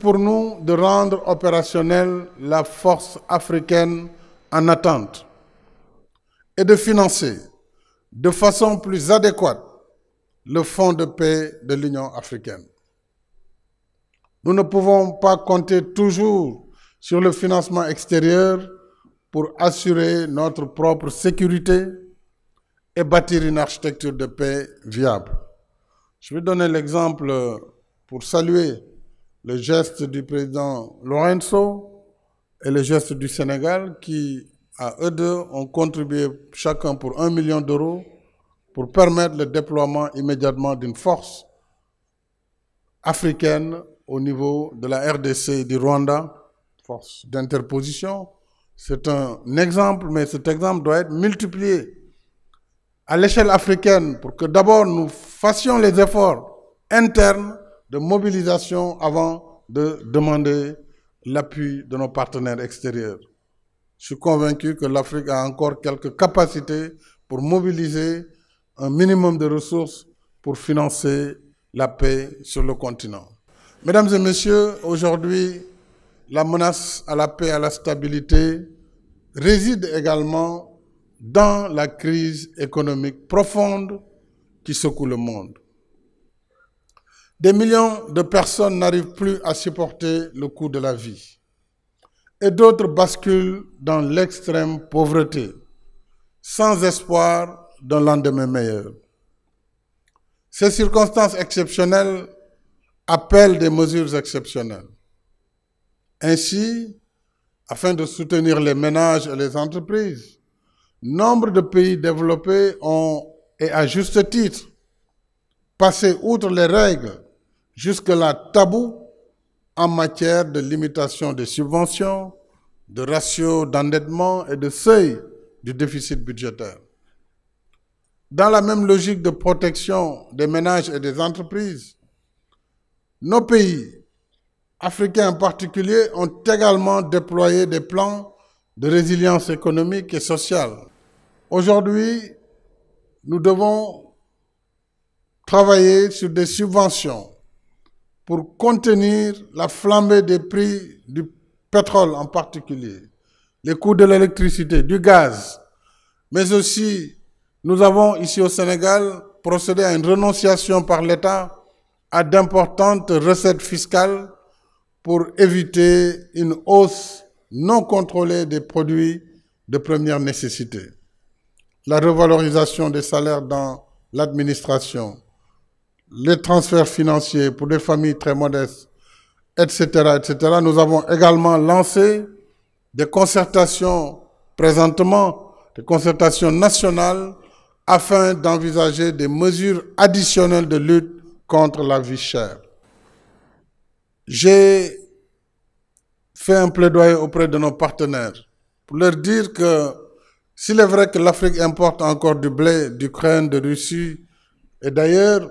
pour nous de rendre opérationnelle la force africaine en attente et de financer de façon plus adéquate le Fonds de paix de l'Union africaine. Nous ne pouvons pas compter toujours sur le financement extérieur pour assurer notre propre sécurité et bâtir une architecture de paix viable. Je vais donner l'exemple pour saluer le geste du président Lorenzo et le geste du Sénégal qui, à eux deux, ont contribué chacun pour un million d'euros pour permettre le déploiement immédiatement d'une force africaine au niveau de la RDC et du Rwanda, force d'interposition. C'est un exemple, mais cet exemple doit être multiplié à l'échelle africaine pour que d'abord nous fassions les efforts internes de mobilisation avant de demander l'appui de nos partenaires extérieurs. Je suis convaincu que l'Afrique a encore quelques capacités pour mobiliser un minimum de ressources pour financer la paix sur le continent. Mesdames et messieurs, aujourd'hui, la menace à la paix et à la stabilité réside également dans la crise économique profonde qui secoue le monde. Des millions de personnes n'arrivent plus à supporter le coût de la vie. Et d'autres basculent dans l'extrême pauvreté, sans espoir d'un lendemain meilleur. Ces circonstances exceptionnelles appellent des mesures exceptionnelles. Ainsi, afin de soutenir les ménages et les entreprises, nombre de pays développés ont, et à juste titre, passé outre les règles jusque-là tabou en matière de limitation des subventions, de ratio d'endettement et de seuil du déficit budgétaire. Dans la même logique de protection des ménages et des entreprises, nos pays, africains en particulier, ont également déployé des plans de résilience économique et sociale. Aujourd'hui, nous devons travailler sur des subventions pour contenir la flambée des prix du pétrole en particulier, les coûts de l'électricité, du gaz, mais aussi nous avons ici au Sénégal procédé à une renonciation par l'État à d'importantes recettes fiscales pour éviter une hausse non contrôlée des produits de première nécessité. La revalorisation des salaires dans l'administration, les transferts financiers pour des familles très modestes, etc., etc. Nous avons également lancé des concertations présentement, des concertations nationales afin d'envisager des mesures additionnelles de lutte contre la vie chère. J'ai fait un plaidoyer auprès de nos partenaires pour leur dire que s'il est vrai que l'Afrique importe encore du blé d'Ukraine, de Russie et d'ailleurs,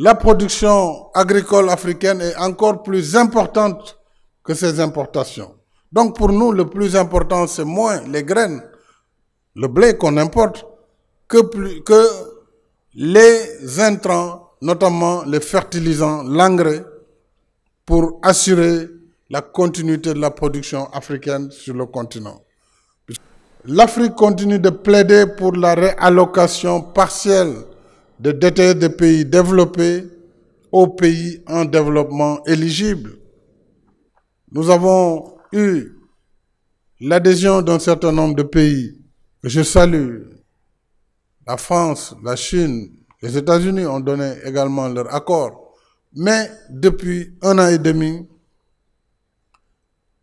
la production agricole africaine est encore plus importante que ses importations. Donc pour nous, le plus important, c'est moins les graines, le blé qu'on importe, que, que les intrants, notamment les fertilisants, l'engrais, pour assurer la continuité de la production africaine sur le continent. L'Afrique continue de plaider pour la réallocation partielle de doter des pays développés aux pays en développement éligibles. Nous avons eu l'adhésion d'un certain nombre de pays je salue. La France, la Chine, les États-Unis ont donné également leur accord. Mais depuis un an et demi,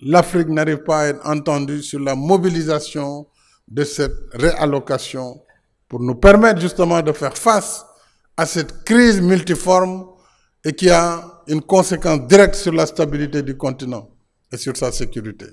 l'Afrique n'arrive pas à être entendue sur la mobilisation de cette réallocation pour nous permettre justement de faire face à cette crise multiforme et qui a une conséquence directe sur la stabilité du continent et sur sa sécurité.